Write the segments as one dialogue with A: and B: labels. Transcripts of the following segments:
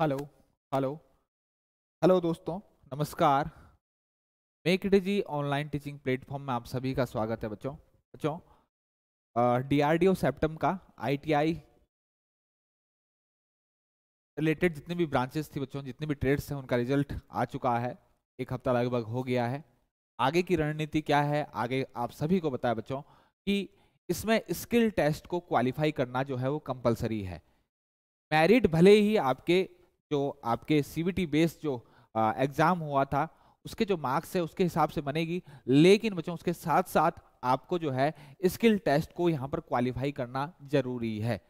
A: hello hello hello दोस्तों नमस्कार make it G online teaching platform में आप सभी का स्वागत है बच्चों बच्चों डीआरडीओ सेप्टम का आईटीआई रिलेटेड जितने भी ब्रांचेस थी बच्चों जितने भी ट्रेड्स हैं उनका रिजल्ट आ चुका है एक हफ्ता लगभग हो गया है आगे की रणनीति क्या है आगे आप सभी को बताया बच्चों कि इसमें स्किल टेस्ट को क्वालिफाई करना जो है वो कंपलसरी है मैरिट भले ही आपके जो आपके सी बेस्ड जो एग्ज़ाम हुआ था उसके जो मार्क्स है उसके हिसाब से बनेगी लेकिन बच्चों उसके साथ साथ आपको जो है स्किल टेस्ट को यहाँ पर क्वालिफाई करना जरूरी है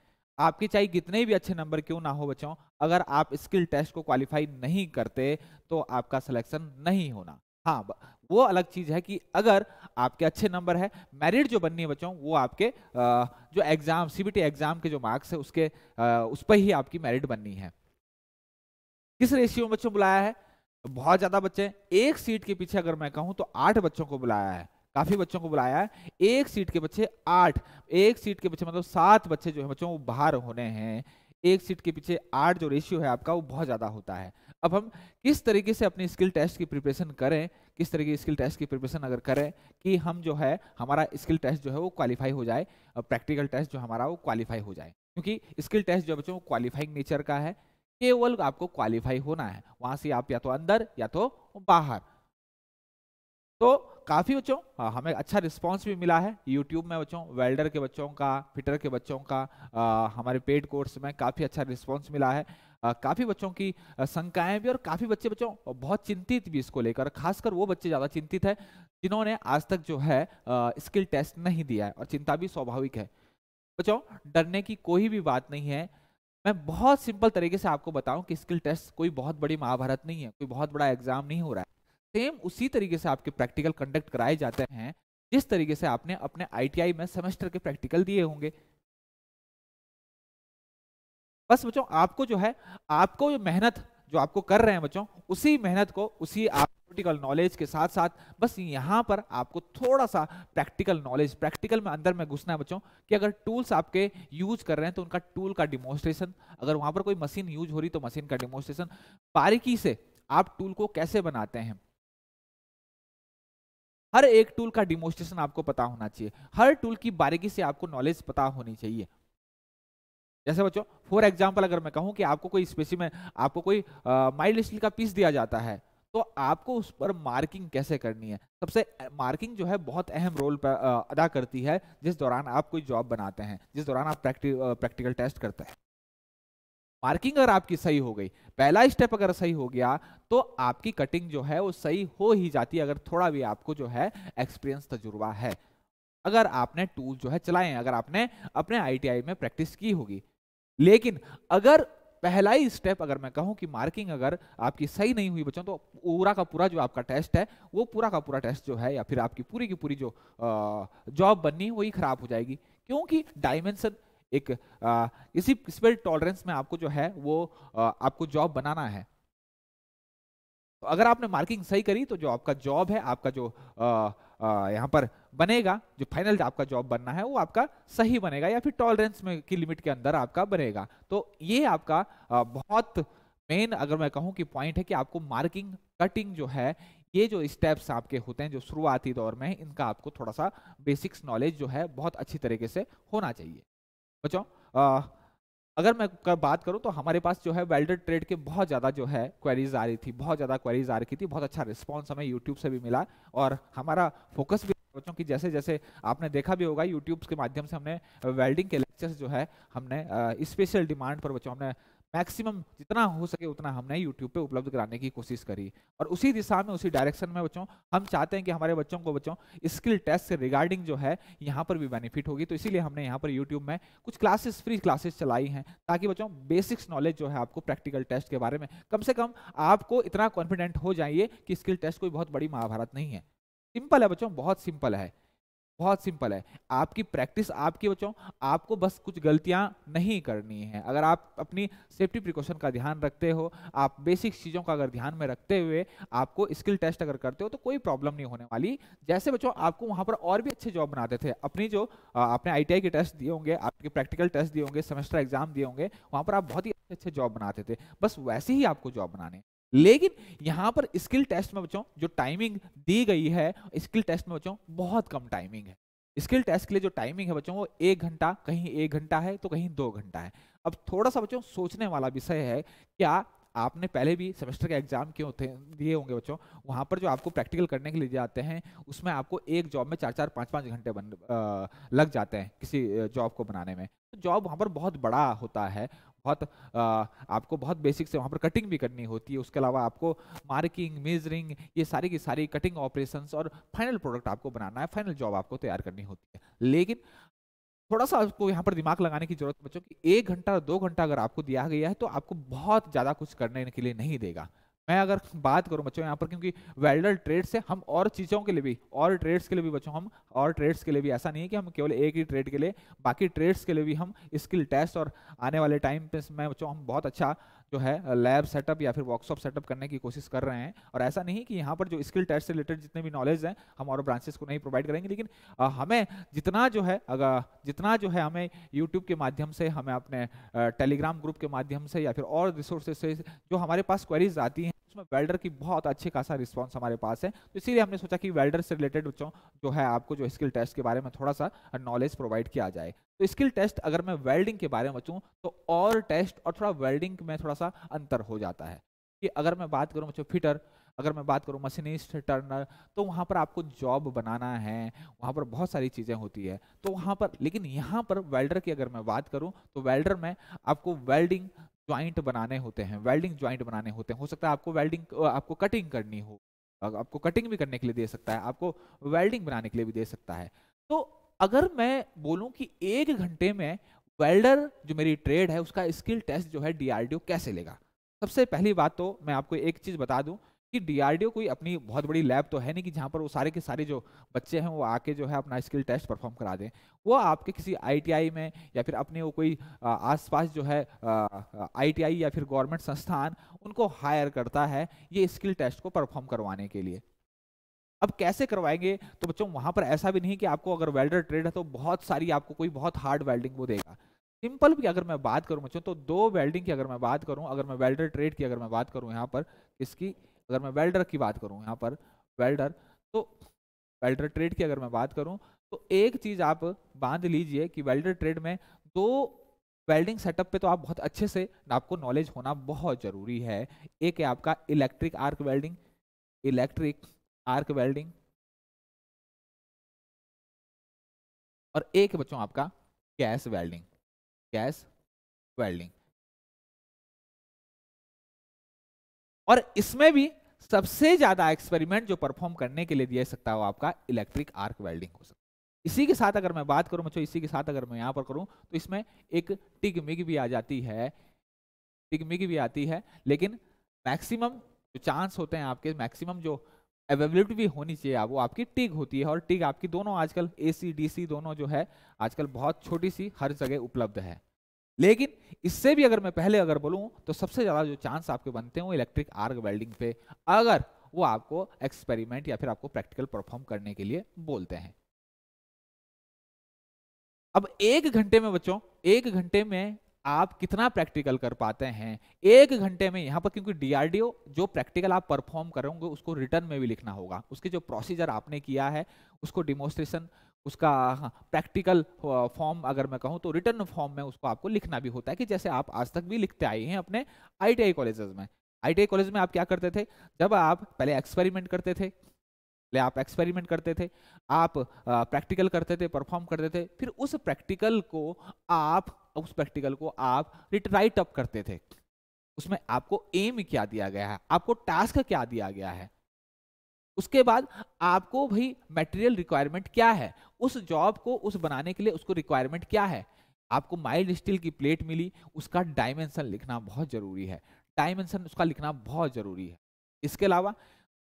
A: आपके चाहे कितने भी अच्छे नंबर क्यों ना हो बच्चों अगर आप स्किल टेस्ट को क्वालिफाई नहीं करते तो आपका सिलेक्शन नहीं होना हाँ वो अलग चीज़ है कि अगर आपके अच्छे नंबर है मेरिट जो बननी है बच्चों वो आपके जो एग्ज़ाम सीबीटी एग्ज़ाम के जो मार्क्स है उसके उस पर ही आपकी मेरिट बननी है किस रेशियो में बच्चों बुलाया है बहुत ज्यादा बच्चे एक सीट के पीछे अगर मैं कहूं तो आठ बच्चों को बुलाया है काफी बच्चों को बुलाया है एक सीट के बच्चे आठ एक सीट के बच्चे मतलब सात बच्चे जो है बच्चों वो बाहर होने हैं एक सीट के पीछे आठ जो रेशियो है आपका वो बहुत ज्यादा होता है अब हम किस तरीके से अपनी स्किल टेस्ट की प्रिपरेशन करें किस तरीके की स्किल टेस्ट की प्रिपरेशन अगर करें कि हम जो है हमारा स्किल टेस्ट जो है वो क्वालिफाई हो जाए और प्रैक्टिकल टेस्ट जो हमारा वो क्वालिफाई हो जाए क्योंकि स्किल टेस्ट जो बच्चों क्वालिफाइंग नेचर का है केवल आपको क्वालिफाई होना है वहां से आप या तो अंदर या तो बाहर तो काफी बच्चों हाँ, हमें अच्छा रिस्पांस भी मिला है यूट्यूब में बच्चों वेल्डर के बच्चों का फिटर के बच्चों का आ, हमारे पेड कोर्स में काफी अच्छा रिस्पांस मिला है आ, काफी बच्चों की शंकाएं भी और काफी बच्चे बच्चों बहुत चिंतित भी इसको लेकर खासकर वो बच्चे ज्यादा चिंतित है जिन्होंने आज तक जो है स्किल टेस्ट नहीं दिया है और चिंता भी स्वाभाविक है बच्चों डरने की कोई भी बात नहीं है मैं बहुत सिंपल तरीके से आपको बताऊं कि स्किल टेस्ट कोई बहुत बड़ी महाभारत नहीं है कोई बहुत बड़ा एग्जाम नहीं हो रहा है सेम उसी तरीके से आपके प्रैक्टिकल कंडक्ट कराए जाते हैं जिस तरीके से आपने अपने आईटीआई में सेमेस्टर के प्रैक्टिकल दिए होंगे बस बच्चों आपको जो है आपको मेहनत जो आपको कर रहे हैं बच्चों उसी मेहनत को उसी आप प्रैक्टिकल नॉलेज के साथ साथ बस यहाँ पर आपको थोड़ा सा प्रैक्टिकल नॉलेज प्रैक्टिकल में अंदर में घुसना है बच्चों कि अगर टूल्स आपके यूज कर रहे हैं तो उनका टूल का डिमोस्ट्रेशन अगर वहाँ पर कोई मशीन यूज हो रही तो मशीन का डिमोस्ट्रेशन बारीकी से आप टूल को कैसे बनाते हैं हर एक टूल का डिमोस्ट्रेशन आपको पता होना चाहिए हर टूल की बारीकी से आपको नॉलेज पता होनी चाहिए जैसे बच्चों फॉर एग्जाम्पल अगर मैं कहूँ कि आपको कोई में आपको कोई माइल्ड स्टील का पीस दिया जाता है तो आपको उस पर मार्किंग कैसे करनी है सबसे मार्किंग जो है बहुत अहम रोल पर अदा करती है जिस दौरान आप कोई जॉब बनाते हैं जिस दौरान आप प्रैक्टि, प्रैक्टिकल टेस्ट करते हैं मार्किंग अगर आपकी सही हो गई पहला स्टेप अगर सही हो गया तो आपकी कटिंग जो है वो सही हो ही जाती है अगर थोड़ा भी आपको जो है एक्सपीरियंस तजुर्बा है अगर आपने टूल जो है चलाए अगर आपने अपने आईटीआई में प्रैक्टिस की होगी लेकिन अगर पहला ही स्टेप अगर मैं कहूं कि मार्किंग अगर आपकी सही नहीं हुई बच्चों तो पूरा का पूरा जो आपका टेस्ट है वो पूरा का पूरा टेस्ट जो है या फिर आपकी पूरी की पूरी जो जॉब बननी वही खराब हो जाएगी क्योंकि डायमेंशन एक आ, इसी स्पेल टॉलरेंस में आपको जो है वो आ, आपको जॉब बनाना है तो अगर आपने मार्किंग सही करी तो जो आपका जॉब है आपका जो आ, यहाँ पर बनेगा जो फाइनल आपका जॉब बनना है वो आपका सही बनेगा या फिर टॉलरेंस में की लिमिट के अंदर आपका बनेगा तो ये आपका बहुत मेन अगर मैं कहूँ कि पॉइंट है कि आपको मार्किंग कटिंग जो है ये जो स्टेप्स आपके होते हैं जो शुरुआती दौर में इनका आपको थोड़ा सा बेसिक्स नॉलेज जो है बहुत अच्छी तरीके से होना चाहिए बच्चों अगर मैं बात करूं तो हमारे पास जो है वेल्डर ट्रेड के बहुत ज़्यादा जो है क्वेरीज आ रही थी बहुत ज़्यादा क्वेरीज आ रही थी बहुत अच्छा रिस्पॉन्स हमें यूट्यूब से भी मिला और हमारा फोकस भी बच्चों की जैसे जैसे आपने देखा भी होगा यूट्यूब के माध्यम से हमने वेल्डिंग के लेक्चर्स जो है हमने स्पेशल डिमांड पर बच्चों हमने मैक्सिमम जितना हो सके उतना हमने यूट्यूब पे उपलब्ध कराने की कोशिश करी और उसी दिशा में उसी डायरेक्शन में बच्चों हम चाहते हैं कि हमारे बच्चों को बच्चों स्किल टेस्ट से रिगार्डिंग जो है यहाँ पर भी बेनिफिट होगी तो इसीलिए हमने यहाँ पर यूट्यूब में कुछ क्लासेस फ्री क्लासेस चलाई हैं ताकि बच्चों बेसिक्स नॉलेज जो है आपको प्रैक्टिकल टेस्ट के बारे में कम से कम आपको इतना कॉन्फिडेंट हो जाइए कि स्किल टेस्ट कोई बहुत बड़ी महाभारत नहीं है सिंपल है बच्चों बहुत सिंपल है बहुत सिंपल है आपकी प्रैक्टिस आपकी बच्चों आपको बस कुछ गलतियां नहीं करनी है अगर आप अपनी सेफ्टी प्रिकॉशन का ध्यान रखते हो आप बेसिक चीज़ों का अगर ध्यान में रखते हुए आपको स्किल टेस्ट अगर करते हो तो कोई प्रॉब्लम नहीं होने वाली जैसे बच्चों आपको वहां पर और भी अच्छे जॉब बनाते थे अपनी जो आपने आई के टेस्ट दिए होंगे आपके प्रैक्टिकल टेस्ट दिए होंगे सेमेस्टर एग्जाम दिए होंगे वहाँ पर आप बहुत ही अच्छे अच्छे जॉब बनाते थे बस वैसे ही आपको जॉब बनाने लेकिन यहां पर स्किल टेस्ट में बच्चों जो टाइमिंग दी गई है स्किल टेस्ट में बच्चों बहुत कम टाइमिंग है स्किल टेस्ट के लिए जो टाइमिंग है बच्चों वो एक घंटा कहीं एक घंटा है तो कहीं दो घंटा है अब थोड़ा सा बच्चों सोचने वाला विषय है क्या आपने पहले भी सेमेस्टर के एग्जाम क्यों होते दिए होंगे बच्चों वहां पर जो आपको प्रैक्टिकल करने के लिए जाते हैं उसमें आपको एक जॉब में चार चार पाँच पाँच घंटे बन लग जाते हैं किसी जॉब को बनाने में तो जॉब वहां पर बहुत बड़ा होता है बहुत आ, आपको बहुत बेसिक से वहाँ पर कटिंग भी करनी होती है उसके अलावा आपको मार्किंग मेजरिंग ये सारी की सारी कटिंग ऑपरेशंस और फाइनल प्रोडक्ट आपको बनाना है फाइनल जॉब आपको तैयार करनी होती है लेकिन थोड़ा सा आपको यहाँ पर दिमाग लगाने की जरूरत बच्चों की एक घंटा दो घंटा अगर आपको दिया गया है तो आपको बहुत ज़्यादा कुछ करने के लिए नहीं देगा मैं अगर बात करूं बच्चों यहाँ पर क्योंकि वेल्डर ट्रेड से हम और चीज़ों के लिए भी और ट्रेड्स के लिए भी बच्चों हम और ट्रेड्स के लिए भी ऐसा नहीं है कि हम केवल एक ही ट्रेड के लिए बाकी ट्रेड्स के लिए भी हम स्किल टेस्ट और आने वाले टाइम पे मैं बच्चों हम बहुत अच्छा जो है लैब सेटअप या फिर वर्कशॉप सेटअप करने की कोशिश कर रहे हैं और ऐसा नहीं कि यहाँ पर जो स्किल टेस्ट से रिलेटेड जितने भी नॉलेज हैं हम और ब्रांचेस को नहीं प्रोवाइड करेंगे लेकिन आ, हमें जितना जो है अगर जितना जो है हमें यूट्यूब के माध्यम से हमें अपने टेलीग्राम ग्रुप के माध्यम से या फिर और रिसोर्सेज से जो हमारे पास क्वेरीज आती हैं उसमें वेल्डर की बहुत अच्छे खासा रिस्पॉन्स हमारे पास है तो इसीलिए हमने सोचा कि वेल्डर से रिलेटेड बच्चों जो है आपको जो स्किल टेस्ट के बारे में थोड़ा सा नॉलेज प्रोवाइड किया जाए तो स्किल टेस्ट अगर मैं वेल्डिंग के बारे में बचूँ तो और टेस्ट और थोड़ा वेल्डिंग में थोड़ा सा अंतर हो जाता है कि अगर मैं बात करूँ बच्चों फिटर अगर मैं बात करूँ मशीनिस्ट टर्नर तो वहाँ पर आपको जॉब बनाना है वहाँ पर बहुत सारी चीज़ें होती है तो वहाँ पर लेकिन यहाँ पर वेल्डर की अगर मैं बात करूँ तो वेल्डर में आपको वेल्डिंग ज्वाइंट बनाने होते हैं वेल्डिंग ज्वाइंट बनाने होते हैं हो सकता है आपको वेल्डिंग आपको कटिंग करनी हो आपको कटिंग भी करने के लिए दे सकता है आपको वेल्डिंग बनाने के लिए भी दे सकता है तो अगर मैं बोलूं कि एक घंटे में वेल्डर जो मेरी ट्रेड है उसका स्किल टेस्ट जो है डीआरडीओ कैसे लेगा सबसे पहली बात तो मैं आपको एक चीज़ बता दूं कि डीआरडीओ कोई अपनी बहुत बड़ी लैब तो है नहीं कि जहाँ पर वो सारे के सारे जो बच्चे हैं वो आके जो है अपना स्किल टेस्ट परफॉर्म करा दें वो आपके किसी आईटीआई में या फिर अपने वो कोई आसपास जो है आईटीआई या फिर गवर्नमेंट संस्थान उनको हायर करता है ये स्किल टेस्ट को परफॉर्म करवाने के लिए अब कैसे करवाएंगे तो बच्चों वहाँ पर ऐसा भी नहीं कि आपको अगर वेल्डर ट्रेड है तो बहुत सारी आपको कोई बहुत हार्ड वेल्डिंग वो देगा सिंपल तो की अगर मैं बात करूं बच्चों तो दो वेल्डिंग की अगर मैं बात करूं अगर मैं वेल्डर ट्रेड की अगर मैं बात करूं यहाँ पर इसकी अगर मैं वेल्डर की बात करूँ यहाँ पर वेल्डर तो वेल्डर ट्रेड की अगर मैं बात करूँ तो एक चीज़ आप बांध लीजिए कि वेल्डर ट्रेड में दो वेल्डिंग सेटअप पे तो आप बहुत अच्छे से आपको नॉलेज होना बहुत ज़रूरी है एक है आपका electric arc welding electric arc welding और एक बच्चों आपका गैस वेल्डिंग गैस वेल्डिंग और इसमें भी सबसे ज्यादा एक्सपेरिमेंट जो परफॉर्म करने के लिए दिया सकता है आपका इलेक्ट्रिक आर्क वेल्डिंग हो सकता है इसी के साथ अगर मैं बात करूं बच्चों इसी के साथ अगर मैं यहाँ पर करूं तो इसमें एक टिगमिग भी आ जाती है टिगमिग भी आती है लेकिन मैक्सिमम जो चांस होते हैं आपके मैक्सिमम जो अवेबिलिटी भी होनी चाहिए आप वो आपकी टिग होती है और टिग आपकी दोनों आजकल ए सी डी सी दोनों जो है आजकल बहुत छोटी सी हर जगह उपलब्ध है लेकिन इससे भी अगर मैं पहले अगर बोलूं तो सबसे ज़्यादा जो चांस आपके बनते हैं वो इलेक्ट्रिक आर्ग वेल्डिंग पे अगर वो आपको एक्सपेरिमेंट या फिर आपको प्रैक्टिकल परफॉर्म करने के लिए बोलते हैं अब एक घंटे में बच्चों एक घंटे में आप कितना प्रैक्टिकल कर पाते हैं एक घंटे में यहां पर क्योंकि डीआरडीओ जो प्रैक्टिकल आप परफॉर्म करोगे उसको रिटर्न में भी लिखना होगा उसके जो प्रोसीजर आपने किया है उसको डिमोस्ट्रेशन उसका प्रैक्टिकल हाँ, फॉर्म अगर मैं कहूँ तो रिटर्न फॉर्म में उसको आपको लिखना भी होता है कि जैसे आप आज तक भी लिखते आए हैं अपने आई कॉलेजेस में आई कॉलेज में आप क्या करते थे जब आप पहले एक्सपेरिमेंट करते थे पहले आप एक्सपेरिमेंट करते थे आप प्रैक्टिकल करते थे परफॉर्म करते थे फिर उस प्रैक्टिकल को आप उस प्रैक्टिकल को आप राइट अप करते थे उसमें आपको एम क्या दिया गया है आपको टास्क क्या दिया गया है उसके बाद आपको भाई मटेरियल रिक्वायरमेंट क्या है उस जॉब को उस बनाने के लिए उसको रिक्वायरमेंट क्या है आपको माइल्ड स्टील की प्लेट मिली उसका डायमेंशन लिखना बहुत जरूरी है डायमेंशन उसका लिखना बहुत जरूरी है इसके अलावा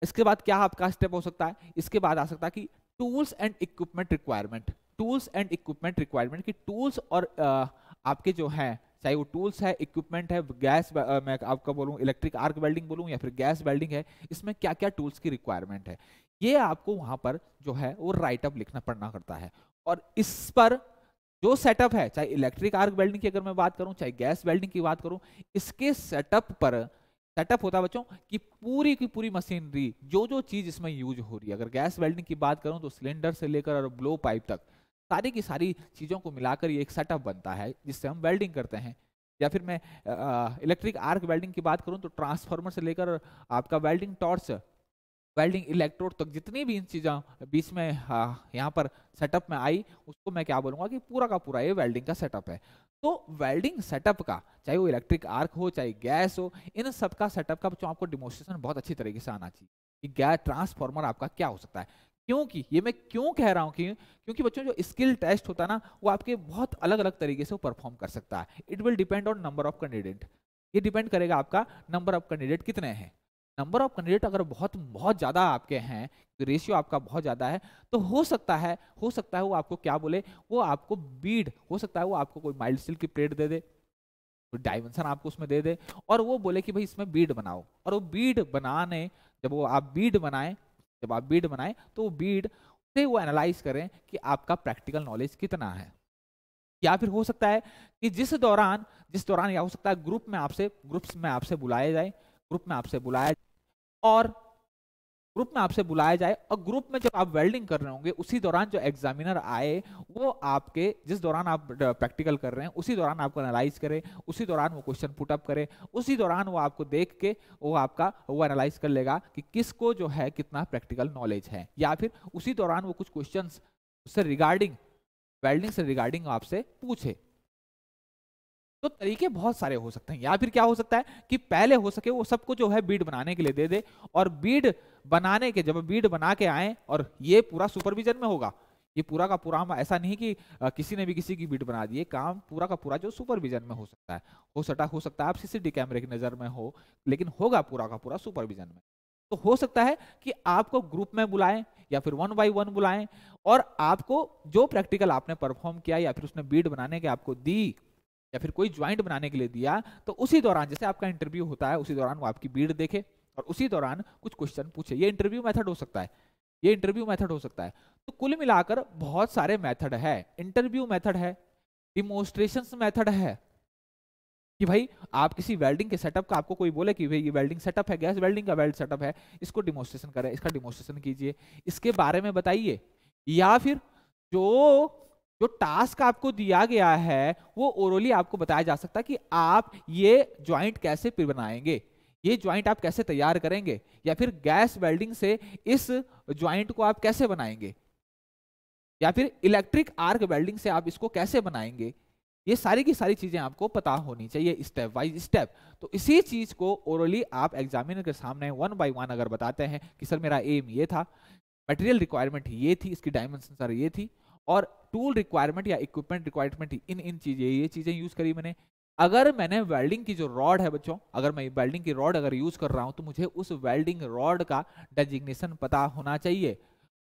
A: इसके बाद क्या आपका स्टेप हो सकता है इसके बाद आ सकता है कि tools and equipment requirement tools and equipment requirement की टूल्स और आ, आपके जो हैं चाहे वो टूल्स है इक्विपमेंट है गैस मैं आपका बोलूँ इलेक्ट्रिक आर्क वेल्डिंग बोलूँ या फिर गैस वेल्डिंग है इसमें क्या क्या टूल्स की रिक्वायरमेंट है ये आपको वहाँ पर जो है वो राइटअप लिखना पड़ना करता है और इस पर जो सेटअप है चाहे इलेक्ट्रिक आर्क वेल्डिंग की अगर मैं बात करूँ चाहे गैस वेल्डिंग की बात करूँ इसके सेटअप पर सेटअप होता है बच्चों कि पूरी की पूरी मशीनरी जो जो चीज इसमें यूज हो रही है अगर गैस वेल्डिंग की बात करूं तो सिलेंडर से लेकर और ब्लो पाइप तक सारी की सारी चीज़ों को मिलाकर ये एक सेटअप बनता है जिससे हम वेल्डिंग करते हैं या फिर मैं इलेक्ट्रिक आर्क वेल्डिंग की बात करूँ तो ट्रांसफार्मर से लेकर आपका वेल्डिंग टॉर्च वेल्डिंग इलेक्ट्रोड तक जितनी भी इन चीज़ों बीच में हाँ, यहाँ पर सेटअप में आई उसको मैं क्या बोलूँगा कि पूरा का पूरा ये वेल्डिंग का सेटअप है तो वेल्डिंग सेटअप का चाहे वो इलेक्ट्रिक आर्क हो चाहे गैस हो इन सब का सेटअप का जो आपको डिमोस्ट्रेशन बहुत अच्छी तरीके से आना चाहिए कि गैस ट्रांसफार्मर आपका क्या हो सकता है क्योंकि ये मैं क्यों कह रहा हूँ कि क्योंकि बच्चों जो स्किल टेस्ट होता है ना वो आपके बहुत अलग अलग तरीके से परफॉर्म कर सकता है it will depend on number of candidate ये डिपेंड करेगा आपका नंबर ऑफ कैंडिडेट कितने हैं नंबर ऑफ कैंडिडेट अगर बहुत बहुत ज़्यादा आपके हैं तो रेशियो आपका बहुत ज़्यादा है तो हो सकता है हो सकता है वो आपको क्या बोले वो आपको बीड हो सकता है वो आपको कोई माइल्ड स्टील की प्लेट दे दे डायमेंशन आपको उसमें दे दे और वो बोले कि भाई इसमें बीड बनाओ और वो बीड बनाने जब वो आप बीड बनाएं जब आप बीड बनाएं तो बीड से वो एनालाइज करें कि आपका प्रैक्टिकल नॉलेज कितना है या फिर हो सकता है कि जिस दौरान जिस दौरान या हो सकता है ग्रुप में आपसे ग्रुप्स में आपसे बुलाया जाए ग्रुप में आपसे बुलाया और ग्रुप में आपसे बुलाया जाए और ग्रुप में जब आप वेल्डिंग कर रहे होंगे उसी दौरान जो एग्जामिनर आए वो आपके जिस दौरान आप प्रैक्टिकल कर रहे हैं उसी दौरान आपको एनालाइज करे उसी दौरान वो क्वेश्चन पुटअप करे उसी दौरान वो आपको देख के वो आपका वो एनालाइज कर लेगा कि किसको जो है कितना प्रैक्टिकल नॉलेज है या फिर उसी दौरान वो कुछ क्वेश्चन उससे रिगार्डिंग वेल्डिंग से रिगार्डिंग आपसे पूछे तो तरीके बहुत सारे हो सकते हैं या फिर क्या हो सकता है कि पहले हो सके वो सबको जो है बीड बनाने के लिए दे दे और बीड बनाने के जब बीड बना के आए और ये पूरा सुपरविजन में होगा ये पूरा का पूरा ऐसा नहीं कि किसी ने भी किसी की बीट बना दी ये काम पूरा का पूरा जो सुपरविजन में हो सकता है हो सटा हो सकता है आप सीसीटी कैमरे की नज़र में हो लेकिन होगा पूरा का पूरा सुपरविजन में तो हो सकता है कि आपको ग्रुप में बुलाएं या फिर वन बाई वन बुलाएं और आपको जो प्रैक्टिकल आपने परफॉर्म किया या फिर उसने बीड बनाने के आपको दी या फिर कोई ज्वाइंट बनाने के लिए दिया तो उसी दौरान जैसे आपका इंटरव्यू होता है उसी दौरान वो आपकी बीड देखे और उसी दौरान कुछ क्वेश्चन पूछे ये इंटरव्यू मेथड हो सकता है ये इंटरव्यू मेथड हो सकता है तो कुल मिलाकर बहुत सारे मेथड है इंटरव्यू मेथड है डिमोस्ट्रेशन मेथड है कि भाई आप किसी वेल्डिंग के सेटअप का आपको कोई बोले कि भाई ये वेल्डिंग सेटअप है गैस वेल्डिंग का वेल्ड सेटअप है इसको डिमोस्ट्रेशन करें इसका डिमोस्ट्रेशन कीजिए इसके बारे में बताइए या फिर जो जो टास्क आपको दिया गया है वो ओरली आपको बताया जा सकता है कि आप ये ज्वाइंट कैसे बनाएंगे ये ज्वाइंट आप कैसे तैयार करेंगे या फिर गैस वेल्डिंग से इस ज्वाइंट को आप कैसे बनाएंगे या फिर इलेक्ट्रिक आर्क वेल्डिंग से आप इसको कैसे बनाएंगे ये सारी की सारी चीजें आपको पता होनी चाहिए स्टेप वाइज स्टेप तो इसी चीज को ओरली आप एग्जामिनर के सामने वन बाय वन अगर बताते हैं कि सर मेरा एम ये था मटेरियल रिक्वायरमेंट ये थी इसकी डायमेंशन सर ये थी और टूल रिक्वायरमेंट या इक्विपमेंट रिक्वायरमेंट इन इन चीजें ये चीजें यूज करी मैंने अगर मैंने वेल्डिंग की जो रॉड है बच्चों अगर मैं वेल्डिंग की रॉड अगर यूज कर रहा हूं तो मुझे उस वेल्डिंग रॉड का डेजिग्नेशन पता होना चाहिए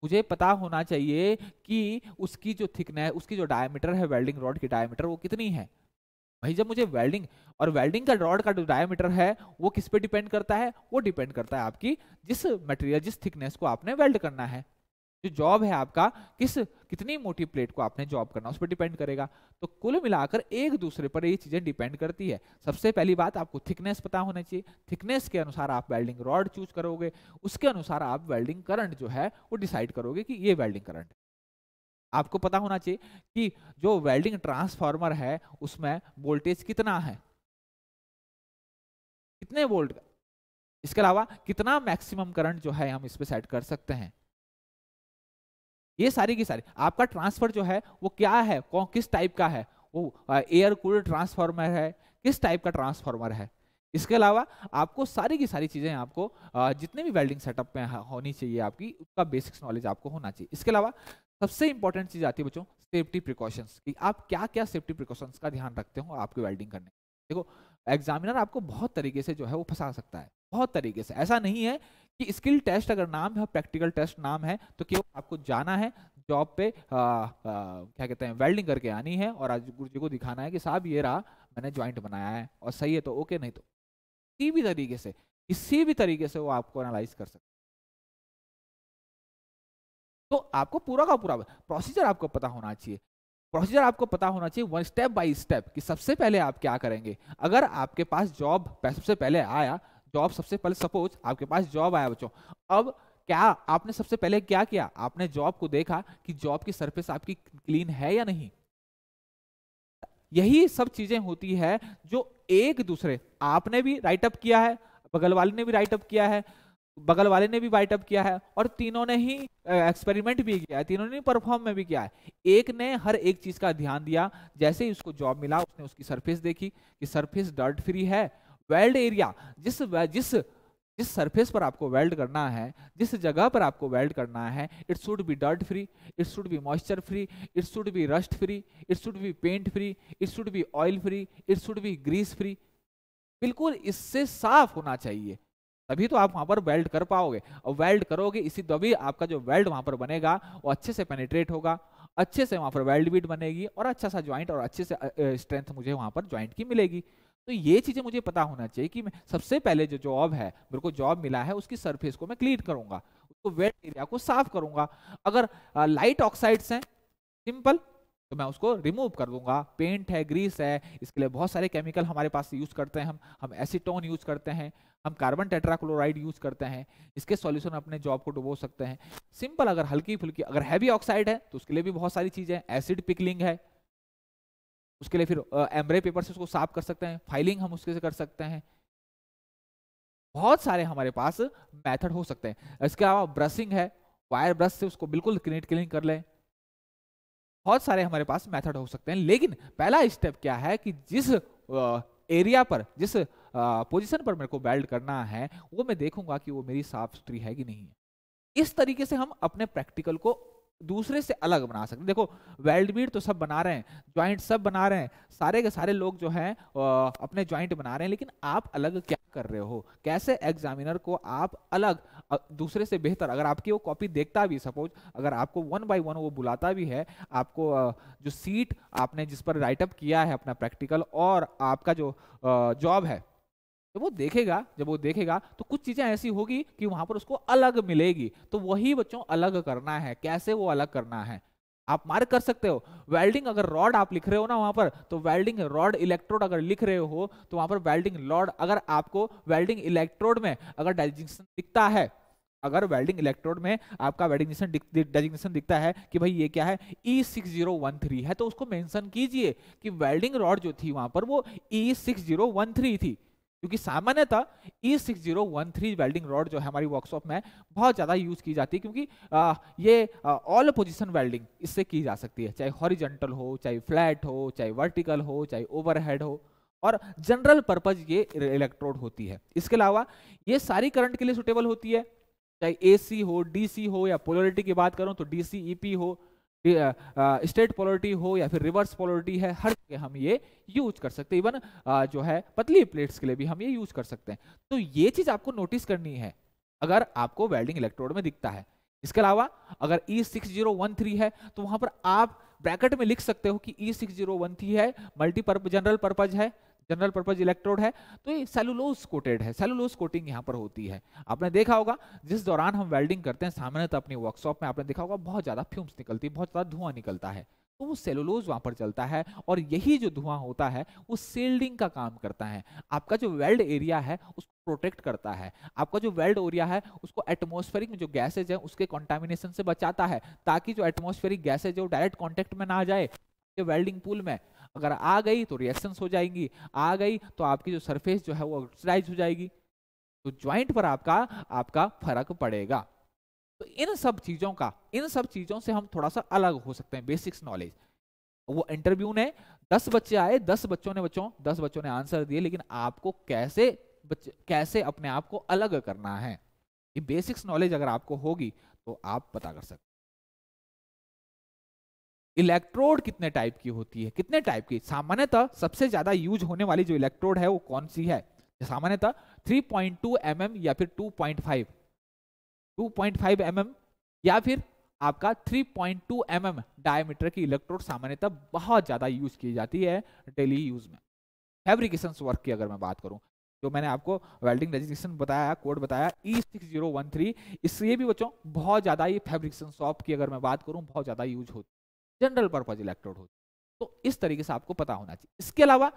A: मुझे पता होना चाहिए कि उसकी जो थिकनेस उसकी जो डायमीटर है वेल्डिंग रॉड की डायमीटर वो कितनी है भाई जब मुझे वेल्डिंग और वेल्डिंग का रॉड का जो डायमीटर है वो किस पे डिपेंड करता है वो डिपेंड करता है आपकी जिस मटेरियल जिस थिकनेस को आपने वेल्ड करना है जो जॉब है आपका किस कितनी मोटी प्लेट को आपने जॉब करना उस पर डिपेंड करेगा तो कुल मिलाकर एक दूसरे पर ये चीज़ें डिपेंड करती है सबसे पहली बात आपको थिकनेस पता होना चाहिए थिकनेस के अनुसार आप वेल्डिंग रॉड चूज करोगे उसके अनुसार आप वेल्डिंग करंट जो है वो डिसाइड करोगे कि ये वेल्डिंग करंट आपको पता होना चाहिए कि जो वेल्डिंग ट्रांसफार्मर है उसमें वोल्टेज कितना है कितने वोल्ट इसके अलावा कितना मैक्सिमम करंट जो है हम इस पर सेट कर सकते हैं ये सारी की सारी आपका ट्रांसफर जो है वो क्या है कौन किस टाइप का है वो एयर कूल ट्रांसफार्मर है किस टाइप का ट्रांसफार्मर है इसके अलावा आपको सारी की सारी चीज़ें आपको जितने भी वेल्डिंग सेटअप में होनी चाहिए आपकी उसका बेसिक्स नॉलेज आपको होना चाहिए इसके अलावा सबसे इंपॉर्टेंट चीज़ आती है बच्चों सेफ्टी प्रिकॉशंस कि आप क्या क्या सेफ्टी प्रिकॉशंस का ध्यान रखते हो आपकी वेल्डिंग करने देखो एग्जामिनर आपको बहुत तरीके से जो है वो फंसा सकता है बहुत तरीके से ऐसा नहीं है कि स्किल टेस्ट अगर नाम है प्रैक्टिकल टेस्ट नाम है तो क्यों आपको जाना है जॉब पे आ, आ, क्या कहते हैं वेल्डिंग करके आनी है और आज गुरु जी को दिखाना है कि साहब ये रहा मैंने ज्वाइंट बनाया है और सही है तो ओके नहीं तो किसी भी तरीके से किसी भी तरीके से वो आपको एनालाइज कर सकते तो आपको पूरा का पूरा प्रोसीजर आपको पता होना चाहिए प्रोसीजर आपको पता होना चाहिए वन स्टेप बाय स्टेप कि सबसे पहले आप क्या करेंगे अगर आपके पास जॉब सबसे पहले आया जॉब सबसे पहले सपोज आपके पास जॉब आया बच्चों अब क्या आपने सबसे पहले क्या किया आपने जॉब को देखा कि जॉब की सरफेस आपकी क्लीन है या नहीं यही सब चीजें होती है जो एक दूसरे आपने भी अप किया है बगल वाले ने भी राइटअप किया है बगल वाले ने भी राइटअप किया है और तीनों ने ही एक्सपेरिमेंट भी किया है तीनों ने परफॉर्म में भी किया है एक ने हर एक चीज का ध्यान दिया जैसे ही उसको जॉब मिला उसने उसकी सरफेस देखी कि सरफेस डर्ट फ्री है वेल्ड एरिया जिस जिस जिस सरफेस पर आपको वेल्ड करना है जिस जगह पर आपको वेल्ड करना है it should be dirt free it should be moisture free it should be rust free it should be paint free it should be oil free it should be grease free बिल्कुल इससे साफ होना चाहिए तभी तो आप वहां पर वेल्ड कर पाओगे और वेल्ड करोगे इसी तभी आपका जो वेल्ड वहां पर बनेगा वो अच्छे से पेनिट्रेट होगा अच्छे से वहां पर वेल्ड बीट बनेगी और अच्छा सा ज्वाइंट और अच्छे से स्ट्रेंथ मुझे वहां पर ज्वाइंट की मिलेगी तो ये चीजें मुझे पता होना चाहिए कि मैं सबसे पहले जो जॉब है मेरे को जॉब मिला है उसकी सरफेस को मैं क्लीन करूंगा उसको वेट एरिया को साफ करूंगा अगर लाइट ऑक्साइड्स हैं सिंपल तो मैं उसको रिमूव कर दूंगा पेंट है ग्रीस है इसके लिए बहुत सारे केमिकल हमारे पास यूज करते हैं हम हम एसीटोन यूज करते हैं हम कार्बन टेट्राक्लोराइड यूज करते हैं इसके सॉल्यूशन अपने जॉब को डुबो सकते हैं सिंपल अगर हल्की फुल्की अगर हैवी ऑक्साइड है तो उसके लिए भी बहुत सारी चीजें एसिड पिकलिंग है उसके लिए फिर एम्ब्रे पेपर से उसको साफ कर सकते हैं फाइलिंग हम उसके से कर सकते हैं बहुत सारे हमारे पास मेथड हो सकते हैं इसके अलावा ब्रशिंग है वायर ब्रश से उसको बिल्कुल क्लीन क्लीन कर लें बहुत सारे हमारे पास मेथड हो सकते हैं लेकिन पहला स्टेप क्या है कि जिस एरिया पर जिस पोजिशन पर मेरे को बेल्ट करना है वो मैं देखूंगा कि वो मेरी साफ सुथरी है कि नहीं इस तरीके से हम अपने प्रैक्टिकल को दूसरे से अलग बना सकते देखो वेल्डमीट तो सब बना रहे हैं ज्वाइंट सब बना रहे हैं सारे के सारे लोग जो हैं अपने ज्वाइंट बना रहे हैं लेकिन आप अलग क्या कर रहे हो कैसे एग्जामिनर को आप अलग दूसरे से बेहतर अगर आपकी वो कॉपी देखता भी सपोज अगर आपको वन बाय वन वो बुलाता भी है आपको जो सीट आपने जिस पर राइटअप किया है अपना प्रैक्टिकल और आपका जो जॉब है तो वो देखेगा जब वो देखेगा तो कुछ चीजें ऐसी होगी कि वहां पर उसको अलग मिलेगी तो वही बच्चों अलग करना है कैसे वो अलग करना है आप मार्क कर सकते हो वेल्डिंग अगर रॉड आप लिख रहे हो ना वहां पर तो वेल्डिंग रॉड इलेक्ट्रोड अगर लिख रहे हो तो वहां पर वेल्डिंग रॉड अगर आपको वेल्डिंग इलेक्ट्रोड में अगर डाइजेशन दिखता है अगर वेल्डिंग इलेक्ट्रोड में आपका वेल्डिंगेशन डेजिग्नेशन दिखता है कि भाई ये क्या है E6013 है तो उसको मेंशन कीजिए कि वेल्डिंग रॉड जो थी वहां पर वो E6013 थी क्योंकि सामान्यतः E six zero one three welding rod जो है हमारी वर्कशॉप में बहुत ज़्यादा यूज़ की जाती है क्योंकि आ, ये ऑल पोजिशन वेल्डिंग इससे की जा सकती है चाहे हॉरिजेंटल हो चाहे फ्लैट हो चाहे वर्टिकल हो चाहे ओवरहेड हो और जनरल पर्पज ये इलेक्ट्रोड होती है इसके अलावा ये सारी करंट के लिए सुटेबल होती है चाहे ए हो डी हो या पोलरिटी की बात करूँ तो डी e हो स्टेट पोलरिटी हो या फिर रिवर्स पॉलिटी है हर जगह हम ये यूज कर सकते हैं इवन जो है पतली प्लेट्स के लिए भी हम ये यूज कर सकते हैं तो ये चीज आपको नोटिस करनी है अगर आपको वेल्डिंग इलेक्ट्रोड में दिखता है इसके अलावा अगर E six zero one three है तो वहां पर आप ब्रैकेट में लिख सकते हो कि E six zero one three है मल्टीपर्प जनरल पर्पज है जनरल पर्पज इलेक्ट्रोड है तो ये सेलुलोज कोटेड है सेलुलोज कोटिंग यहाँ पर होती है आपने देखा होगा जिस दौरान हम वेल्डिंग करते हैं सामान्यतः अपने वर्कशॉप में आपने देखा होगा बहुत ज़्यादा फ्यूम्स निकलती है बहुत ज़्यादा धुआं निकलता है तो वो सेलुलोज वहां पर चलता है और यही जो धुआं होता है वो सेल्डिंग का काम करता है आपका जो वेल्ड एरिया है उसको प्रोटेक्ट करता है आपका जो वेल्ड एरिया है उसको एटमोस्फेरिक में जो गैसेज है उसके कॉन्टामिनेशन से बचाता है ताकि जो एटमोस्फेरिक गैसेज है वो डायरेक्ट कॉन्टेक्ट में ना आ जाए वेल्डिंग पूल में अगर आ गई तो रिएक्शंस हो जाएंगी आ गई तो आपकी जो सरफेस जो है वो ऑक्सीडाइज हो जाएगी तो ज्वाइंट पर आपका आपका फर्क पड़ेगा तो इन सब चीजों का इन सब चीजों से हम थोड़ा सा अलग हो सकते हैं बेसिक्स नॉलेज वो इंटरव्यू ने दस बच्चे आए दस बच्चों ने बच्चों दस बच्चों ने आंसर दिए लेकिन आपको कैसे बच्चे कैसे अपने आप को अलग करना है ये बेसिक्स नॉलेज अगर आपको होगी तो आप पता कर सकते इलेक्ट्रोड कितने टाइप की होती है कितने टाइप की सामान्यतः सबसे ज्यादा यूज होने वाली जो इलेक्ट्रोड है वो कौन सी है सामान्यतः 3.2 पॉइंट mm या फिर 2.5 2.5 mm या फिर आपका 3.2 पॉइंट mm डायमीटर की इलेक्ट्रोड सामान्यतः बहुत ज्यादा यूज की जाती है डेली यूज में फेब्रिकेशन वर्क की अगर मैं बात करूं जो मैंने आपको वेल्डिंग रजिस्ट्रेशन बताया कोड बताया ई सिक्स जीरो भी बच्चों बहुत ज़्यादा ये फैब्रिकेशन शॉप की अगर मैं बात करूँ बहुत ज़्यादा यूज होती है जनरल पर्पज इलेक्ट्रोड होती तो इस तरीके से आपको पता होना चाहिए इसके अलावा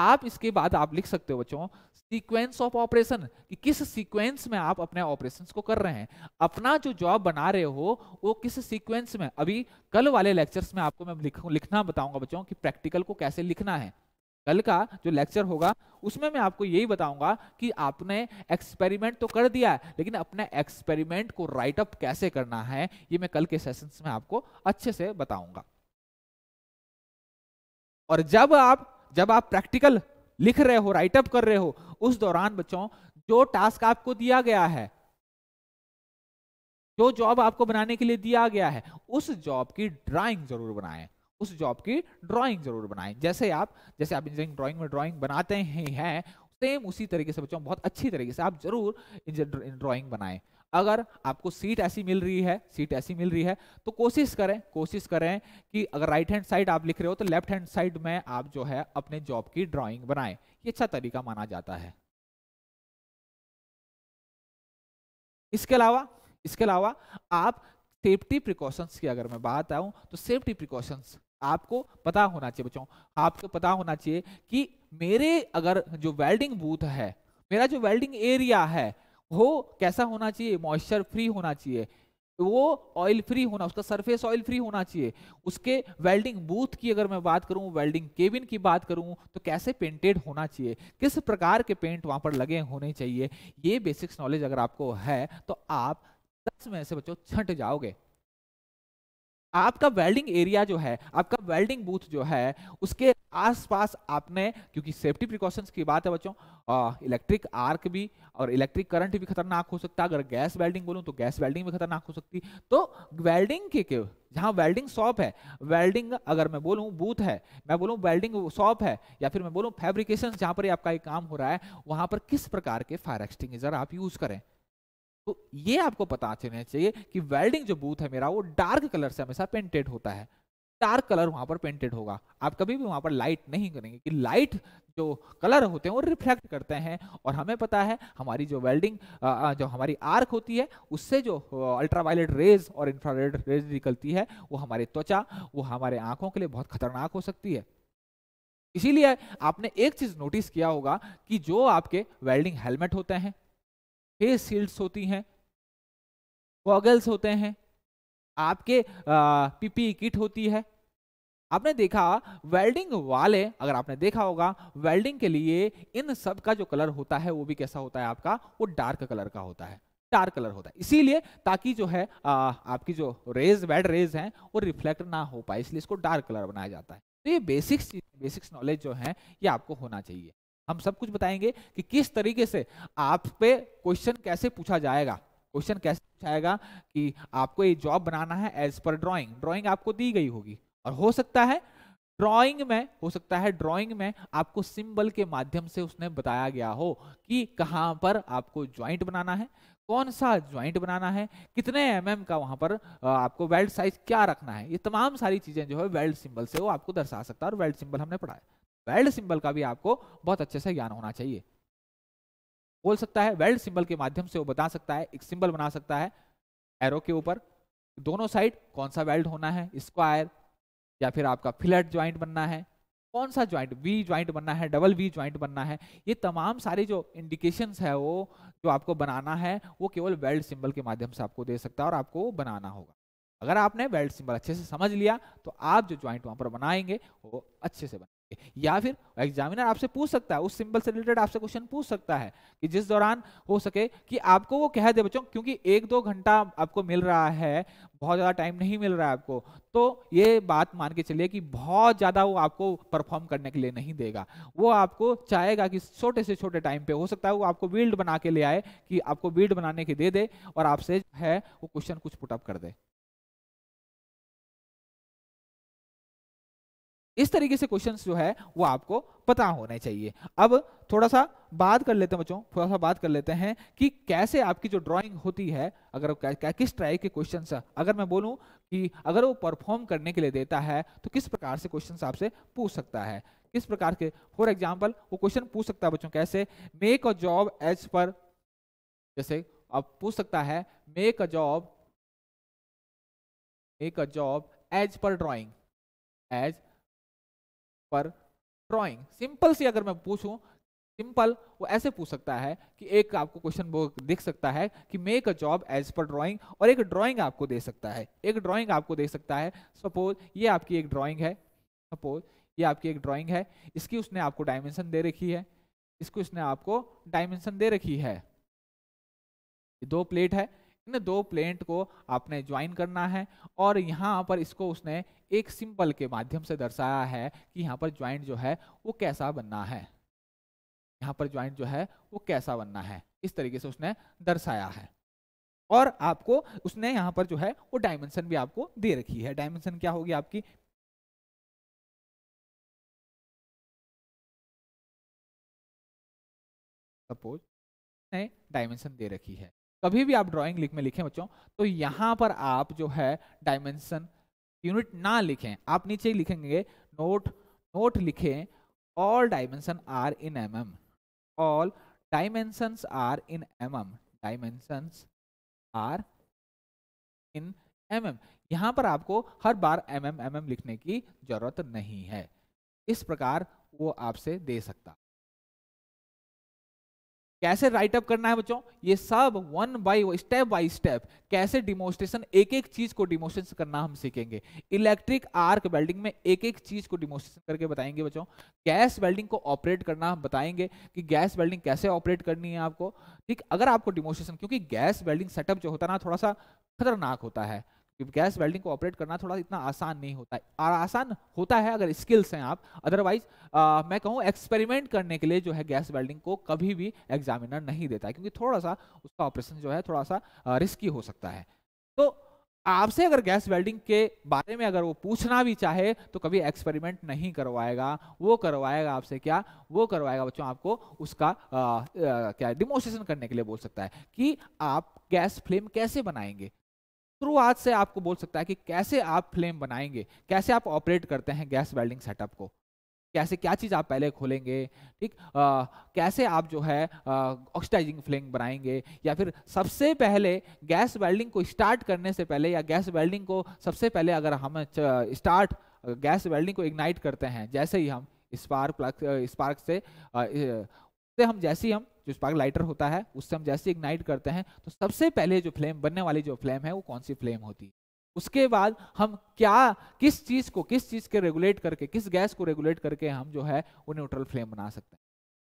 A: आप इसके बाद आप लिख सकते हो बच्चों सीक्वेंस ऑफ ऑपरेशन कि किस सीक्वेंस में आप अपने ऑपरेशंस को कर रहे हैं अपना जो जॉब बना रहे हो वो किस सीक्वेंस में अभी कल वाले लेक्चर्स में आपको मैं लिखना बताऊंगा बच्चों कि प्रैक्टिकल को कैसे लिखना है कल का जो लेक्चर होगा उसमें मैं आपको यही बताऊंगा कि आपने एक्सपेरिमेंट तो कर दिया है लेकिन अपने एक्सपेरिमेंट को राइट अप कैसे करना है ये मैं कल के सेशन में आपको अच्छे से बताऊंगा और जब आप जब आप प्रैक्टिकल लिख रहे हो राइट अप कर रहे हो उस दौरान बच्चों जो टास्क आपको दिया गया है जो जॉब आपको बनाने के लिए दिया गया है उस जॉब की ड्राइंग जरूर बनाएं उस जॉब की ड्राइंग जरूर बनाएं जैसे आप जैसे आप इंजीनियरिंग ड्राइंग में ड्राइंग बनाते ही हैं सेम उसी तरीके से बच्चों बहुत अच्छी तरीके से आप जरूर इंजीनियर ड्राइंग बनाएं अगर आपको सीट ऐसी मिल रही है सीट ऐसी मिल रही है तो कोशिश करें कोशिश करें कि अगर राइट हैंड साइड आप लिख रहे हो तो लेफ्ट हैंड साइड में आप जो है अपने जॉब की ड्राइंग बनाएं ये अच्छा तरीका माना जाता है इसके अलावा इसके अलावा आप सेफ्टी प्रिकॉशंस की अगर मैं बात आऊँ तो सेफ्टी प्रिकॉशंस आपको पता होना चाहिए बच्चों आपको पता होना चाहिए कि मेरे अगर जो वेल्डिंग बूथ है मेरा जो वेल्डिंग एरिया है वो कैसा होना चाहिए मॉइस्चर फ्री होना चाहिए वो ऑयल फ्री होना उसका सरफेस ऑयल फ्री होना चाहिए उसके वेल्डिंग बूथ की अगर मैं बात करूं वेल्डिंग केबिन की बात करूं तो कैसे पेंटेड होना चाहिए किस प्रकार के पेंट वहां पर लगे होने चाहिए ये बेसिक्स नॉलेज अगर आपको है तो आप दस में से बच्चों छट जाओगे आपका वेल्डिंग एरिया जो है आपका वेल्डिंग बूथ जो है उसके आसपास आपने क्योंकि सेफ्टी प्रिकॉशंस की बात है बच्चों इलेक्ट्रिक आर्क भी और इलेक्ट्रिक करंट भी खतरनाक हो सकता है अगर गैस वेल्डिंग बोलूं तो गैस वेल्डिंग भी खतरनाक हो सकती तो वेल्डिंग के, के जहां वेल्डिंग शॉप है वेल्डिंग अगर मैं बोलूं बूथ है मैं बोलूं वेल्डिंग शॉप है या फिर मैं बोलूं फैब्रिकेशन जहां पर आपका ये काम हो रहा है वहां पर किस प्रकार के फायर एक्सटिंग आप यूज करें तो ये आपको पता चलना चाहिए कि वेल्डिंग जो बूथ है मेरा वो डार्क कलर से हमेशा पेंटेड होता है डार्क कलर वहां पर पेंटेड होगा आप कभी भी वहां पर लाइट नहीं करेंगे कि लाइट जो कलर होते हैं वो रिफ्लेक्ट करते हैं और हमें पता है हमारी जो वेल्डिंग जो हमारी आर्क होती है उससे जो अल्ट्रावायलेट रेज और इंफ्रारेड रेज निकलती है वो हमारी त्वचा वो हमारे आंखों के लिए बहुत खतरनाक हो सकती है इसीलिए आपने एक चीज नोटिस किया होगा कि जो आपके वेल्डिंग हेलमेट होते हैं फेस शील्ड्स होती हैं गॉगल्स होते हैं आपके पीपी किट होती है आपने देखा वेल्डिंग वाले अगर आपने देखा होगा वेल्डिंग के लिए इन सब का जो कलर होता है वो भी कैसा होता है आपका वो डार्क कलर का होता है डार्क कलर होता है इसीलिए ताकि जो है आ, आपकी जो रेज वेड रेज हैं वो रिफ्लेक्ट ना हो पाए इसलिए इसको डार्क कलर बनाया जाता है तो ये बेसिक्स बेसिक्स नॉलेज जो है ये आपको होना चाहिए हम सब कुछ बताएंगे कि किस तरीके से आप पे क्वेश्चन कैसे पूछा जाएगा क्वेश्चन कैसे पूछा जाएगा कि आपको ये जॉब बनाना है एज पर ड्राइंग ड्राइंग आपको दी गई होगी और हो सकता है ड्राइंग में हो सकता है ड्राइंग में आपको सिंबल के माध्यम से उसने बताया गया हो कि कहाँ पर आपको ज्वाइंट बनाना है कौन सा ज्वाइंट बनाना है कितने एम mm का वहां पर आपको वेल्ड साइज क्या रखना है ये तमाम सारी चीजें जो है वेल्ड सिंबल से वो आपको दर्शा सकता है और वेल्ड सिंबल हमने पढ़ाया वेल्ड सिंबल का भी आपको बहुत अच्छे से ज्ञान होना चाहिए बोल सकता है वेल्ड सिंबल के माध्यम से वो बता सकता है एक सिंबल बना सकता है एरो के ऊपर दोनों साइड कौन सा वेल्ड होना है स्क्वायर या फिर आपका फिलेट ज्वाइंट बनना है कौन सा ज्वाइंट वी ज्वाइंट बनना है डबल वी ज्वाइंट बनना है ये तमाम सारे जो इंडिकेशंस है वो जो आपको बनाना है वो केवल वेल्ड सिंबल के माध्यम से आपको दे सकता है और आपको बनाना होगा अगर आपने वेल्ड सिंबल अच्छे से समझ लिया तो आप जो ज्वाइंट वहां पर बनाएंगे वो अच्छे से बना या फिर एग्जामिनर आपसे पूछ सकता है उस सिंबल से रिलेटेड आपसे क्वेश्चन पूछ सकता है कि जिस दौरान हो सके कि आपको वो कह दे बच्चों क्योंकि एक दो घंटा आपको मिल रहा है बहुत ज़्यादा टाइम नहीं मिल रहा है आपको तो ये बात मान के चलिए कि बहुत ज़्यादा वो आपको परफॉर्म करने के लिए नहीं देगा वो आपको चाहेगा कि छोटे से छोटे टाइम पे हो सकता है वो आपको बिल्ड बना के ले आए कि आपको बिल्ड बनाने के दे दे और आपसे है वो क्वेश्चन कुछ पुटअप कर दे इस तरीके से क्वेश्चंस जो है वो आपको पता होने चाहिए अब थोड़ा सा बात कर लेते हैं बच्चों थोड़ा सा बात कर लेते हैं कि कैसे आपकी जो ड्राइंग होती है अगर क्या किस टाइप के क्वेश्चन अगर मैं बोलूं कि अगर वो परफॉर्म करने के लिए देता है तो किस प्रकार से क्वेश्चन आपसे पूछ सकता है किस प्रकार के फॉर एग्जाम्पल वो क्वेश्चन पूछ सकता है बच्चों कैसे मेक अ जॉब एज पर जैसे आप पूछ सकता है make a job make a job as per drawing as per drawing simple सी अगर मैं पूछूं सिंपल वो ऐसे पूछ सकता है कि एक आपको क्वेश्चन वो दिख सकता है कि make a job as per drawing और एक ड्राइंग आपको दे सकता है एक ड्राइंग आपको दे सकता है सपोज ये आपकी एक ड्राइंग है सपोज ये आपकी एक ड्राइंग है इसकी उसने आपको डायमेंशन दे रखी है इसको इसने आपको डायमेंशन दे रखी है दो प्लेट है इन दो प्लेट को आपने ज्वाइन करना है और यहाँ पर इसको उसने एक सिंपल के माध्यम से दर्शाया है कि यहाँ पर ज्वाइंट जो है वो कैसा बनना है यहाँ पर ज्वाइंट जो है वो कैसा बनना है इस तरीके से उसने दर्शाया है और आपको उसने यहाँ पर जो है वो डायमेंशन भी आपको दे रखी है डायमेंशन क्या होगी आपकी सपोज ने डायमेंशन दे रखी है कभी भी आप ड्राइंग लिख में लिखें बच्चों तो यहाँ पर आप जो है डायमेंशन यूनिट ना लिखें आप नीचे लिखेंगे नोट नोट लिखें all dimension are in m m all dimensions are in m m dimensions are in m m यहाँ पर आपको हर बार एम एम एम एम लिखने की जरूरत नहीं है इस प्रकार वो आपसे दे सकता कैसे राइट अप करना है बच्चों ये सब one by step by step कैसे डिमोस्ट्रेशन एक एक चीज को डिमोस्ट्रेशन करना हम सीखेंगे इलेक्ट्रिक आर्क वेल्डिंग में एक एक चीज को डिमोस्ट्रेशन करके बताएंगे बच्चों गैस वेल्डिंग को ऑपरेट करना हम बताएंगे कि गैस वेल्डिंग कैसे ऑपरेट करनी है आपको ठीक अगर आपको डिमोस्ट्रेशन क्योंकि गैस वेल्डिंग सेटअप जो होता है ना थोड़ा सा खतरनाक होता है गैस वेल्डिंग को ऑपरेट करना थोड़ा इतना आसान नहीं होता है और आसान होता है अगर स्किल्स हैं आप अदरवाइज मैं कहूँ एक्सपेरिमेंट करने के लिए जो है गैस वेल्डिंग को कभी भी एग्जामिनर नहीं देता क्योंकि थोड़ा सा उसका ऑपरेशन जो है थोड़ा सा रिस्की हो सकता है तो आपसे अगर गैस वेल्डिंग के बारे में अगर वो पूछना भी चाहे तो कभी एक्सपेरिमेंट नहीं करवाएगा वो करवाएगा आपसे क्या वो करवाएगा बच्चों आपको उसका आ, आ, क्या डिमोस्ट्रेशन करने के लिए बोल सकता है कि आप गैस फ्लेम कैसे बनाएंगे थ्रू आज से आपको बोल सकता है कि कैसे आप फ्लेम बनाएंगे कैसे आप ऑपरेट करते हैं गैस वेल्डिंग सेटअप को कैसे क्या चीज़ आप पहले खोलेंगे ठीक कैसे आप जो है ऑक्सीडाइजिंग फ्लेम बनाएंगे या फिर सबसे पहले गैस वेल्डिंग को स्टार्ट करने से पहले या गैस वेल्डिंग को सबसे पहले अगर हम स्टार्ट गैस वेल्डिंग को इग्नाइट करते हैं जैसे ही हम स्पार्क प्लग स्पार्क से से हम जैसे ही हम जो स्पार्क लाइटर होता है उससे हम जैसे इग्नाइट करते हैं तो सबसे पहले जो फ्लेम बनने वाली जो फ्लेम है वो कौन सी फ्लेम होती है उसके बाद हम क्या किस चीज को किस चीज के रेगुलेट करके किस गैस को रेगुलेट करके हम जो है वो न्यूट्रल फ्लेम बना सकते हैं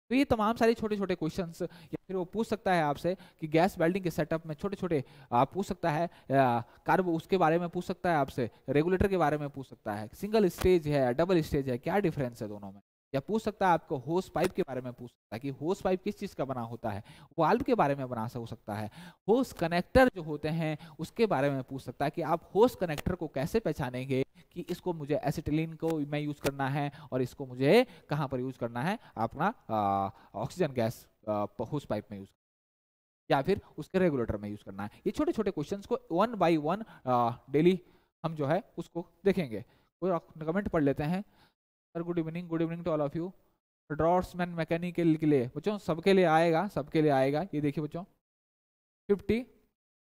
A: तो ये तमाम सारे छोटे छोटे क्वेश्चन या फिर वो पूछ सकता है आपसे कि गैस वेल्डिंग के सेटअप में छोटे छोटे पूछ सकता है कार्ब उसके बारे में पूछ सकता है आपसे रेगुलेटर के बारे में पूछ सकता है सिंगल स्टेज है डबल स्टेज है क्या डिफरेंस है दोनों में या पूछ सकता है आपको होस पाइप के बारे में पूछ सकता है कि होस पाइप किस चीज़ का बना होता है वाल्व के बारे में बना हो सकता है होस कनेक्टर जो होते हैं उसके बारे में पूछ सकता है कि आप होस कनेक्टर को कैसे पहचानेंगे कि इसको मुझे एसिटिलीन को मैं यूज़ करना है और इसको मुझे कहाँ पर यूज़ करना है अपना ऑक्सीजन गैस होस पाइप में यूज़ या फिर उसके रेगुलेटर में यूज़ करना है ये छोटे छोटे क्वेश्चन को वन बाई वन डेली हम जो है उसको देखेंगे कोई कमेंट पढ़ लेते हैं sir good evening good evening to all of you draughtsman mechanical के लिए बच्चों सबके लिए आएगा सबके लिए आएगा ये देखिए बच्चों फिफ्टी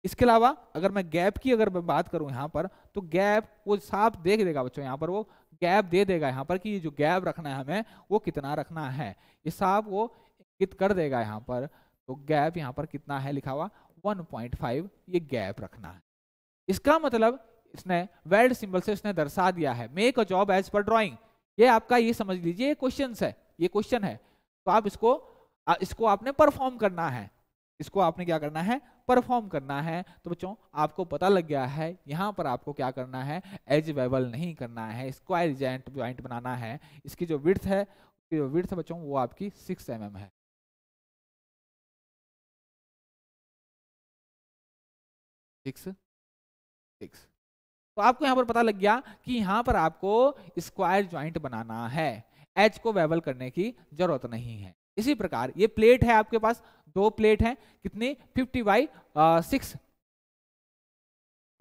A: इसके अलावा अगर मैं गैप की अगर मैं बात करूं यहाँ पर तो गैप वो साफ देख देगा बच्चों यहाँ पर वो गैप दे देगा यहाँ पर कि ये जो गैप रखना है हमें वो कितना रखना है ये साफ वो इंगित कर देगा यहाँ पर तो गैप यहाँ पर कितना है लिखा हुआ 1.5 ये गैप रखना है इसका मतलब इसने वेल्ड सिंबल से इसने दर्शा दिया है make a job as per drawing ये आपका ये समझ लीजिए ये क्वेश्चन है ये क्वेश्चन है तो आप इसको इसको आपने परफॉर्म करना है इसको आपने क्या करना है परफॉर्म करना है तो बच्चों आपको पता लग गया है यहाँ पर आपको क्या करना है एज वेबल नहीं करना है स्क्वायर जॉइंट ज्वाइंट बनाना है इसकी जो विर्थ है उसकी जो विर्थ है बच्चों वो आपकी सिक्स एम mm है सिक्स सिक्स तो आपको यहां पर पता लग गया कि यहां पर आपको स्क्वायर ज्वाइंट बनाना है एच को वेबल करने की जरूरत नहीं है इसी प्रकार ये प्लेट है आपके पास दो प्लेट है कितनी फिफ्टी बाई सिक्स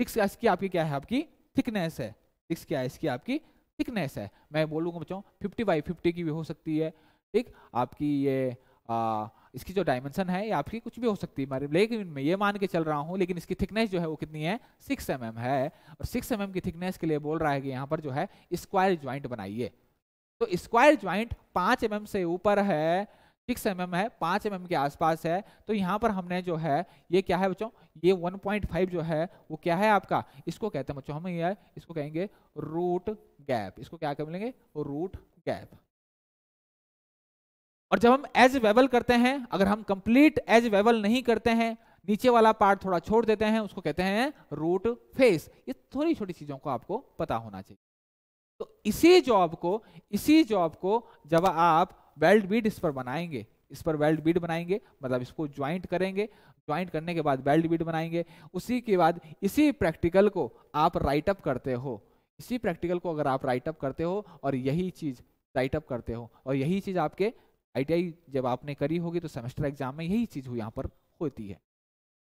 A: सिक्स की आपकी क्या है आपकी थिकनेस है सिक्स क्या है इसकी आपकी थिकनेस है मैं बोलूंगा बच्चों फिफ्टी बाई फिफ्टी की भी हो सकती है ठीक आपकी ये आ, इसकी जो डायमेंशन है या आपकी कुछ भी हो सकती है लेकिन मैं ये मान के चल रहा हूँ लेकिन इसकी थिकनेस जो है वो कितनी है सिक्स एम mm है और सिक्स एम mm की थिकनेस के लिए बोल रहा है कि यहाँ पर जो है स्क्वायर ज्वाइंट बनाइए तो स्क्वायर ज्वाइंट पाँच एम mm से ऊपर है सिक्स एम mm है पाँच एम mm के आसपास है तो यहाँ पर हमने जो है ये क्या है बच्चों ये वन जो है वो क्या है आपका इसको कहते हैं बच्चों हम ये इसको कहेंगे रूट गैप इसको क्या कह कहेंगे रूट गैप और जब हम एज वेबल करते हैं अगर हम कंप्लीट एज वेबल नहीं करते हैं नीचे वाला पार्ट थोड़ा छोड़ देते हैं उसको कहते हैं रूट फेस ये थोड़ी छोटी चीजों को आपको पता होना चाहिए तो इसी जॉब को इसी जॉब को जब आप वेल्ड बीड इस पर बनाएंगे इस पर वेल्ड बीड बनाएंगे मतलब इसको ज्वाइंट करेंगे ज्वाइंट करने के बाद वेल्ड बीड बनाएंगे उसी के बाद इसी प्रैक्टिकल को आप राइट अप करते हो इसी प्रैक्टिकल को अगर आप राइट अप करते हो और यही चीज राइट अप करते हो और यही चीज आपके आईटीआई जब आपने करी होगी तो सेमेस्टर एग्जाम में यही चीज़ यहाँ पर होती है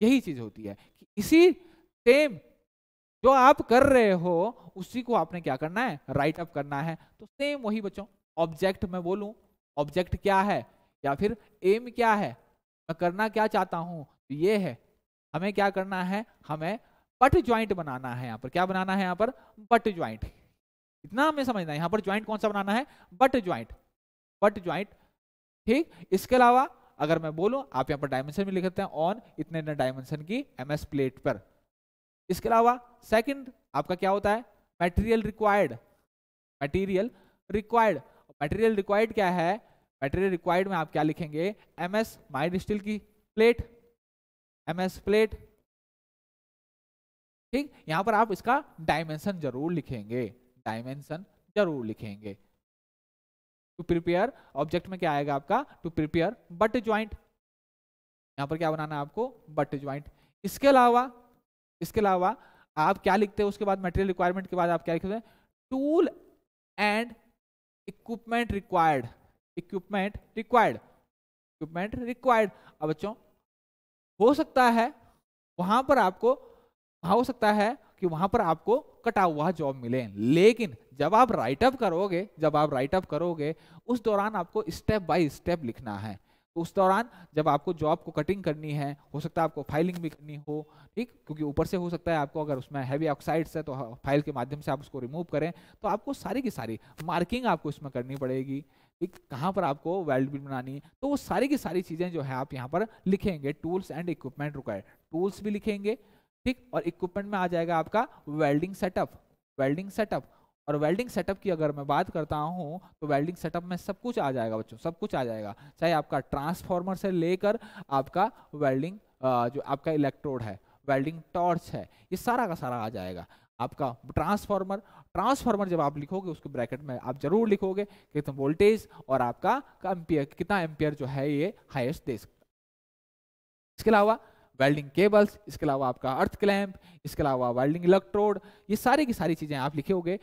A: यही चीज़ होती है कि इसी सेम जो आप कर रहे हो उसी को आपने क्या करना है राइट अप करना है तो सेम वही बच्चों ऑब्जेक्ट में बोलू ऑब्जेक्ट क्या है या फिर एम क्या है मैं करना क्या चाहता हूं तो ये है हमें क्या करना है हमें पट ज्वाइंट बनाना है यहाँ पर क्या बनाना है यहाँ पर बट ज्वाइंट इतना हमें समझना है यहाँ पर ज्वाइंट कौन सा बनाना है बट ज्वाइंट बट ज्वाइंट ठीक इसके अलावा अगर मैं बोलूं आप यहां पर डायमेंशन भी लिख सकते हैं ऑन इतने इतने डायमेंशन की एमएस प्लेट पर इसके अलावा सेकंड आपका क्या होता है material required material required material required क्या है मटेरियल रिक्वायर्ड में आप क्या लिखेंगे एमएस माइंड स्टील की प्लेट एमएस प्लेट ठीक यहां पर आप इसका डायमेंशन जरूर लिखेंगे डायमेंशन जरूर लिखेंगे टू प्रिपेयर ऑब्जेक्ट में क्या आएगा आपका टू प्रिपेयर बट ज्वाइंट यहां पर क्या बनाना है आपको बट ज्वाइंट इसके अलावा इसके अलावा आप क्या लिखते हैं उसके बाद मटेरियल रिक्वायरमेंट के बाद आप क्या लिखते हैं tool and equipment required equipment required equipment required अब बच्चों हो सकता है वहां पर आपको हाँ, हो सकता है कि वहां पर आपको कटा हुआ जॉब मिले लेकिन जब आप अप करोगे जब आप अप करोगे उस दौरान आपको स्टेप बाय स्टेप लिखना है तो उस दौरान जब आपको जॉब को कटिंग करनी है हो सकता है आपको फाइलिंग भी करनी हो ठीक क्योंकि ऊपर से हो सकता है आपको अगर उसमें हैवी ऑक्साइड्स है तो फाइल हाँ, के माध्यम से आप उसको रिमूव करें तो आपको सारी की सारी मार्किंग आपको इसमें करनी पड़ेगी ठीक कहाँ पर आपको वेल्ड भी बनानी है तो वो सारी की सारी चीज़ें जो है आप यहाँ पर लिखेंगे tools and equipment required tools भी लिखेंगे ठीक और इक्विपमेंट में आ जाएगा आपका वेल्डिंग सेटअप वेल्डिंग सेटअप और वेल्डिंग सेटअप की अगर मैं बात करता हूँ तो वेल्डिंग सेटअप में सब कुछ आ जाएगा बच्चों सब कुछ आ जाएगा चाहे आपका ट्रांसफॉर्मर से लेकर आपका वेल्डिंग जो आपका इलेक्ट्रोड है वेल्डिंग टॉर्च है ये सारा का सारा आ जाएगा आपका ट्रांसफार्मर ट्रांसफार्मर जब आप लिखोगे उसके ब्रैकेट में आप जरूर लिखोगे कितना वोल्टेज और आपका एम्पियर कितना एम्पियर जो है ये हाइस्ट दे सकता इसके अलावा वेल्डिंग केबल्स इसके अलावा आपका अर्थ क्लैम्प इसके अलावा वेल्डिंग इलेक्ट्रोड ये सारी की सारी चीज़ें आप लिखे होगे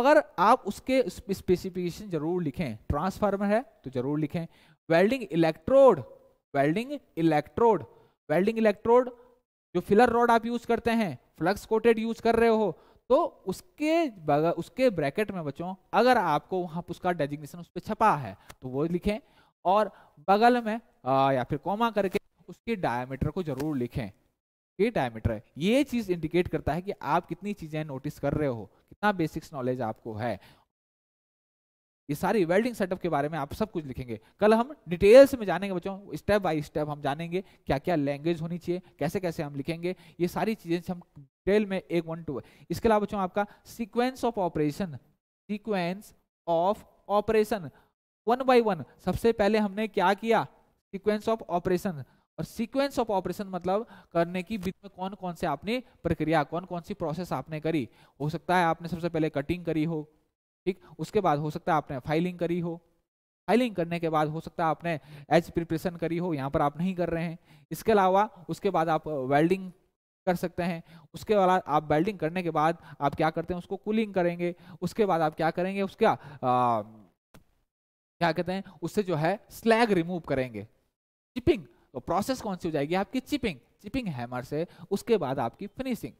A: अगर आप उसके स्पेसिफिकेशन जरूर लिखें ट्रांसफार्मर है तो जरूर लिखें welding electrode welding electrode welding electrode जो फिलर रॉड आप यूज करते हैं फ्लक्स कोटेड यूज कर रहे हो तो उसके बगल उसके ब्रैकेट में बच्चों अगर आपको वहाँ उसका डेजिग्नेशन उस पर छपा है तो वो लिखें और बगल में आ, या फिर कोमा करके उसके डायमीटर को जरूर लिखें ये डायमीटर है ये चीज इंडिकेट करता है कि आप कितनी चीजें नोटिस कर रहे हो कितना बेसिक्स नॉलेज आपको है ये सारी वेल्डिंग सेटअप के बारे में आप सब कुछ लिखेंगे कल हम डिटेल्स में जानेंगे बच्चों स्टेप बाय स्टेप हम जानेंगे क्या क्या लैंग्वेज होनी चाहिए कैसे कैसे हम लिखेंगे ये सारी चीजें हम डिटेल में एक वन टू इसके अलावा बच्चों आपका sequence of operation sequence of operation one by one सबसे पहले हमने क्या किया सीक्वेंस ऑफ ऑपरेशन और सीक्वेंस ऑफ ऑपरेशन मतलब करने की बीच में कौन कौन से आपने प्रक्रिया कौन कौन सी प्रोसेस आपने करी हो सकता है आपने सबसे पहले कटिंग करी हो ठीक उसके बाद हो सकता है आपने फाइलिंग करी हो फाइलिंग करने के बाद हो सकता है आपने एज प्रिपरेशन करी हो यहाँ पर आप नहीं कर रहे हैं इसके अलावा उसके बाद आप वेल्डिंग कर सकते हैं उसके बाद आप वेल्डिंग करने के बाद आप क्या करते हैं उसको कूलिंग करेंगे उसके बाद आप क्या करेंगे उसका क्या कहते हैं उससे जो है स्लैग रिमूव करेंगे चिपिंग तो प्रोसेस कौन सी हो जाएगी आपकी चिपिंग चिपिंग हैमर से उसके बाद आपकी फिनिशिंग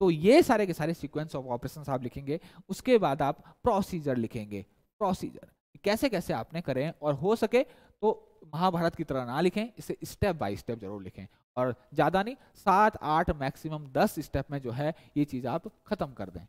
A: तो ये सारे के सारे सीक्वेंस ऑफ ऑपरेशन आप लिखेंगे उसके बाद आप प्रोसीजर लिखेंगे प्रोसीजर कैसे कैसे आपने करें और हो सके तो महाभारत की तरह ना लिखें इसे स्टेप बाय स्टेप जरूर लिखें और ज़्यादा नहीं सात आठ मैक्सिमम दस स्टेप में जो है ये चीज़ आप खत्म कर दें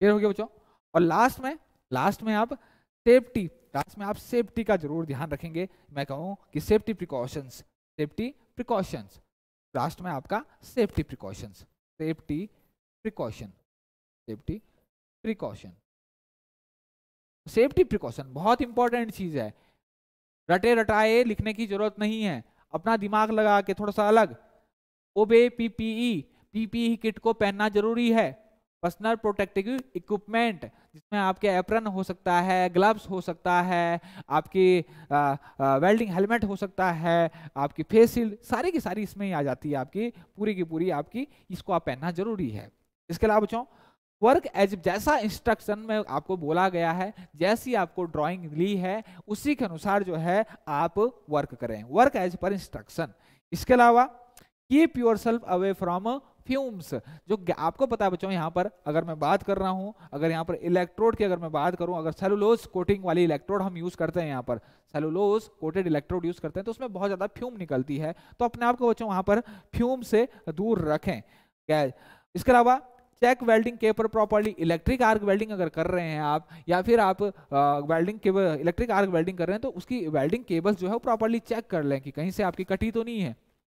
A: क्लियर हो गया बच्चों और लास्ट में लास्ट में आप सेफ्टी लास्ट में आप सेफ्टी का जरूर ध्यान रखेंगे मैं कहूँ कि safety precautions safety precautions last में आपका safety precautions safety precaution safety precaution safety precaution बहुत इंपॉर्टेंट चीज है रटे रटाए लिखने की जरूरत नहीं है अपना दिमाग लगा के थोड़ा सा अलग ओबे पीपीई पीपीई किट को पहनना जरूरी है पर्सनल प्रोटेक्टिव इक्विपमेंट जिसमें आपके एप्रन हो सकता है ग्लव्स हो सकता है आपकी आ, आ, वेल्डिंग हेलमेट हो सकता है आपकी फेस शील्ड सारी की सारी इसमें ही आ जाती है आपकी पूरी की पूरी आपकी इसको आप पहनना जरूरी है इसके अलावा बच्चों वर्क एज जैसा इंस्ट्रक्शन में आपको बोला गया है जैसी आपको ड्राइंग ली है उसी के अनुसार जो है आप वर्क करें वर्क एज पर इंस्ट्रक्शन इसके अलावा keep yourself away from fumes जो आपको पता है बच्चों यहाँ पर अगर मैं बात कर रहा हूँ अगर यहाँ पर इलेक्ट्रोड की अगर मैं बात करूँ अगर सेलुलोज कोटिंग वाली इलेक्ट्रोड हम यूज करते हैं यहाँ पर सेलुलोज कोटेड इलेक्ट्रोड यूज करते हैं तो उसमें बहुत ज्यादा फ्यूम निकलती है तो अपने आप को बच्चों वहाँ पर फ्यूम से दूर रखें क्या इसके अलावा चेक वेल्डिंग के प्रॉपरली इलेक्ट्रिक आर्क वेल्डिंग अगर कर रहे हैं आप या फिर आप welding cable electric arc welding कर रहे हैं तो उसकी वेल्डिंग केबल्स जो है वो प्रॉपरली चेक कर लें कि कहीं से आपकी कटी तो नहीं है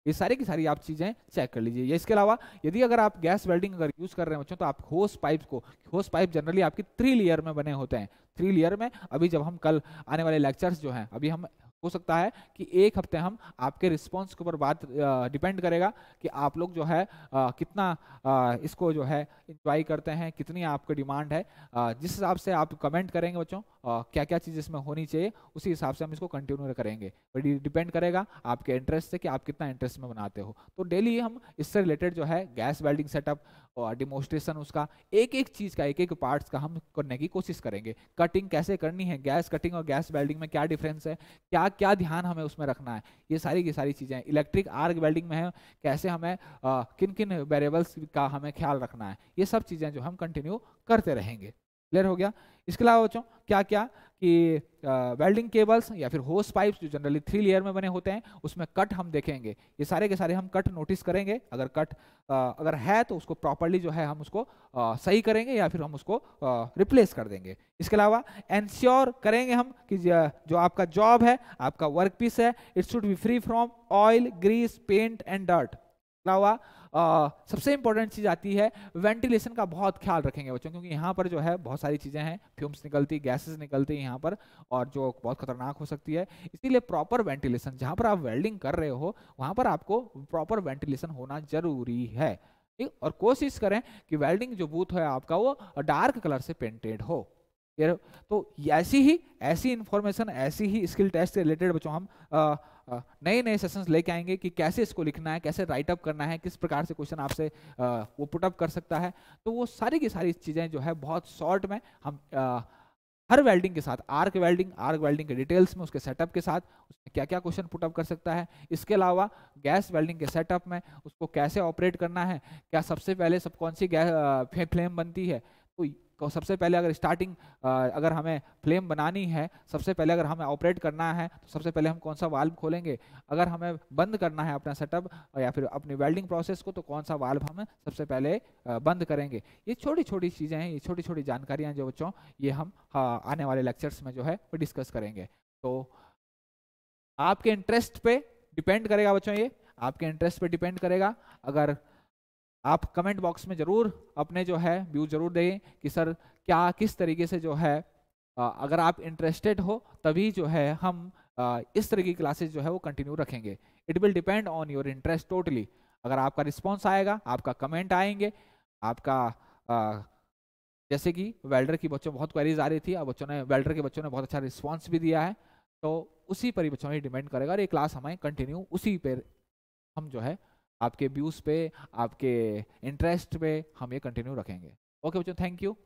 A: ये सारी की सारी आप चीज़ें चेक कर लीजिए इसके अलावा यदि अगर आप गैस वेल्डिंग अगर यूज़ कर रहे हैं बच्चों तो आप होस पाइप को होस पाइप जनरली आपकी थ्री लेयर में बने होते हैं थ्री लेयर में अभी जब हम कल आने वाले लेक्चर्स जो हैं अभी हम हो सकता है कि एक हफ्ते हम आपके रिस्पॉन्स के ऊपर बात डिपेंड करेगा कि आप लोग जो है आ, कितना आ, इसको जो है इंजॉय करते हैं कितनी आपकी डिमांड है आ, जिस हिसाब से आप कमेंट करेंगे बच्चों क्या क्या चीज़ इसमें होनी चाहिए उसी हिसाब से हम इसको कंटिन्यू करेंगे डिपेंड करेगा आपके इंटरेस्ट से कि आप कितना इंटरेस्ट में बनाते हो तो डेली हम इससे रिलेटेड जो है गैस वेल्डिंग सेटअप और डिमोस्ट्रेशन उसका एक एक चीज़ का एक एक पार्ट्स का हम करने की कोशिश करेंगे कटिंग कैसे करनी है गैस कटिंग और गैस वेल्डिंग में क्या डिफरेंस है क्या क्या ध्यान हमें उसमें रखना है ये सारी की सारी चीज़ें इलेक्ट्रिक आर्क वेल्डिंग में है कैसे हमें आ, किन किन वेरिएबल्स का हमें ख्याल रखना है ये सब चीज़ें जो हम कंटिन्यू करते रहेंगे क्लियर हो गया इसके अलावा बच्चों क्या क्या कि वेल्डिंग केबल्स या फिर होस पाइप्स जो जनरली थ्री लेयर में बने होते हैं उसमें कट हम देखेंगे ये सारे के सारे हम कट नोटिस करेंगे अगर कट अगर है तो उसको प्रॉपरली जो है हम उसको सही करेंगे या फिर हम उसको रिप्लेस कर देंगे इसके अलावा एनश्योर करेंगे हम कि जो आपका जॉब है आपका वर्क पीस है it should be free from oil grease paint and dirt अलावा सबसे इंपॉर्टेंट चीज़ आती है वेंटिलेशन का बहुत ख्याल रखेंगे बच्चों क्योंकि यहाँ पर जो है बहुत सारी चीज़ें हैं फ्यूम्स निकलती गैसेज निकलती यहाँ पर और जो बहुत खतरनाक हो सकती है इसीलिए प्रॉपर वेंटिलेशन जहाँ पर आप वेल्डिंग कर रहे हो वहाँ पर आपको प्रॉपर वेंटिलेशन होना जरूरी है ठीक और कोशिश करें कि वेल्डिंग जो बूथ है आपका वो डार्क कलर से पेंटेड हो तो ऐसी ही ऐसी इन्फॉर्मेशन ऐसी ही स्किल टेस्ट से रिलेटेड बच्चों हम नए नए सेशंस लेके आएंगे कि कैसे इसको लिखना है कैसे राइट अप करना है किस प्रकार से क्वेश्चन आपसे वो अप कर सकता है तो वो सारी की सारी चीज़ें जो है बहुत शॉर्ट में हम आ, हर वेल्डिंग के साथ आर्क वेल्डिंग आर्क वेल्डिंग के डिटेल्स में उसके सेटअप के साथ उसमें क्या क्या क्वेश्चन पुटअप कर सकता है इसके अलावा गैस वेल्डिंग के सेटअप में उसको कैसे ऑपरेट करना है क्या सबसे पहले सब कौन सी गैस फ्लेम बनती है तो सबसे पहले अगर स्टार्टिंग अगर हमें फ्लेम बनानी है सबसे पहले अगर हमें ऑपरेट करना है तो सबसे पहले हम कौन सा वाल्व खोलेंगे अगर हमें बंद करना है अपना सेटअप या फिर अपनी वेल्डिंग प्रोसेस को तो कौन सा वाल्व हम सबसे पहले बंद करेंगे ये छोटी छोटी चीज़ें हैं ये छोटी छोटी जानकारियाँ जो बच्चों ये हम हाँ, आने वाले लेक्चर्स में जो है वो डिस्कस करेंगे तो आपके इंटरेस्ट पर डिपेंड करेगा बच्चों ये आपके इंटरेस्ट पर डिपेंड करेगा अगर आप कमेंट बॉक्स में ज़रूर अपने जो है व्यू ज़रूर दें कि सर क्या किस तरीके से जो है अगर आप इंटरेस्टेड हो तभी जो है हम इस तरह की क्लासेज जो है वो कंटिन्यू रखेंगे it will depend on your interest totally अगर आपका रिस्पॉन्स आएगा आपका कमेंट आएंगे आपका आ, जैसे कि वेल्डर की बच्चों बहुत क्वेरीज आ रही थी और बच्चों ने वेल्डर के बच्चों ने बहुत अच्छा रिस्पॉन्स भी दिया है तो उसी पर ही बच्चों ने डिपेंड करेगा और ये क्लास हमें कंटिन्यू उसी पर हम जो है आपके व्यूज़ पे आपके इंटरेस्ट पे हम ये कंटिन्यू रखेंगे ओके बच्चों थैंक यू